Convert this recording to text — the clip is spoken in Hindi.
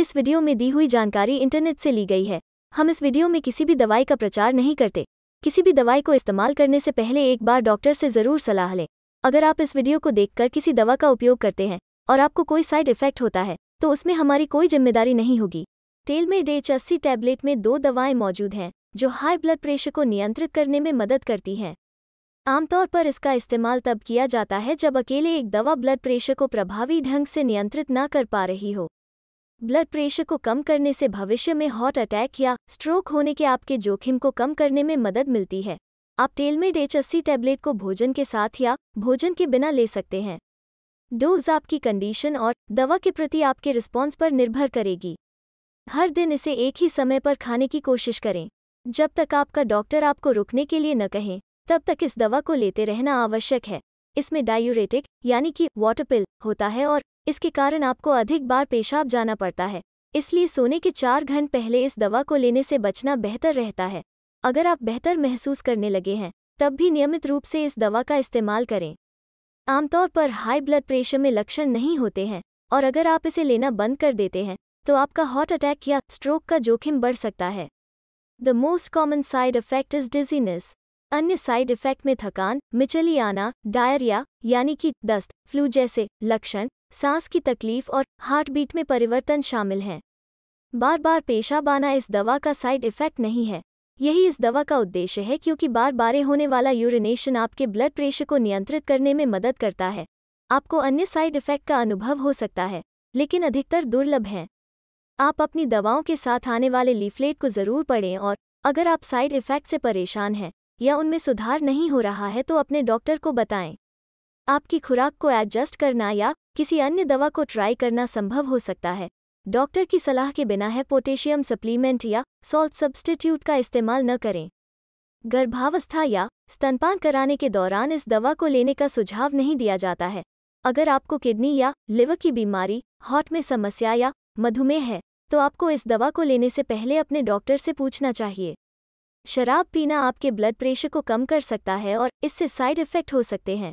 इस वीडियो में दी हुई जानकारी इंटरनेट से ली गई है हम इस वीडियो में किसी भी दवाई का प्रचार नहीं करते किसी भी दवाई को इस्तेमाल करने से पहले एक बार डॉक्टर से ज़रूर सलाह लें अगर आप इस वीडियो को देखकर किसी दवा का उपयोग करते हैं और आपको कोई साइड इफेक्ट होता है तो उसमें हमारी कोई जिम्मेदारी नहीं होगी टेल में डेच अस्सी टैबलेट में दो दवाएं मौजूद हैं जो हाई ब्लड प्रेशर को नियंत्रित करने में मदद करती हैं आमतौर पर इसका इस्तेमाल तब किया जाता है जब अकेले एक दवा ब्लड प्रेशर को प्रभावी ढंग से नियंत्रित न कर पा रही हो ब्लड प्रेशर को कम करने से भविष्य में हार्ट अटैक या स्ट्रोक होने के आपके जोखिम को कम करने में मदद मिलती है आप टेलमेड एच अस्सी टैबलेट को भोजन के साथ या भोजन के बिना ले सकते हैं डोज आपकी कंडीशन और दवा के प्रति आपके रिस्पॉन्स पर निर्भर करेगी हर दिन इसे एक ही समय पर खाने की कोशिश करें जब तक आपका डॉक्टर आपको रुकने के लिए न कहें तब तक इस दवा को लेते रहना आवश्यक है इसमें डायूरेटिक यानी कि वाटर पिल होता है और इसके कारण आपको अधिक बार पेशाब जाना पड़ता है इसलिए सोने के चार घंटे पहले इस दवा को लेने से बचना बेहतर रहता है अगर आप बेहतर महसूस करने लगे हैं तब भी नियमित रूप से इस दवा का इस्तेमाल करें आमतौर पर हाई ब्लड प्रेशर में लक्षण नहीं होते हैं और अगर आप इसे लेना बंद कर देते हैं तो आपका हार्ट अटैक या स्ट्रोक का जोखिम बढ़ सकता है the most common side effect is dizziness अन्य साइड इफेक्ट में थकान मिचली आना डायरिया यानी कि दस्त फ्लू जैसे लक्षण सांस की तकलीफ और हार्ट बीट में परिवर्तन शामिल हैं बार बार पेशाबाना इस दवा का साइड इफेक्ट नहीं है यही इस दवा का उद्देश्य है क्योंकि बार बारे होने वाला यूरिनेशन आपके ब्लड प्रेशर को नियंत्रित करने में मदद करता है आपको अन्य साइड इफेक्ट का अनुभव हो सकता है लेकिन अधिकतर दुर्लभ हैं आप अपनी दवाओं के साथ आने वाले लीफलेट को ज़रूर पढ़ें और अगर आप साइड इफेक्ट से परेशान हैं या उनमें सुधार नहीं हो रहा है तो अपने डॉक्टर को बताएं आपकी खुराक को एडजस्ट करना या किसी अन्य दवा को ट्राई करना संभव हो सकता है डॉक्टर की सलाह के बिना है पोटेशियम सप्लीमेंट या सॉल्ट सब्सटीट्यूट का इस्तेमाल न करें गर्भावस्था या स्तनपान कराने के दौरान इस दवा को लेने का सुझाव नहीं दिया जाता है अगर आपको किडनी या लिवर की बीमारी हॉट में समस्या या मधुमेह है तो आपको इस दवा को लेने से पहले अपने डॉक्टर से पूछना चाहिए शराब पीना आपके ब्लड प्रेशर को कम कर सकता है और इससे साइड इफ़ेक्ट हो सकते हैं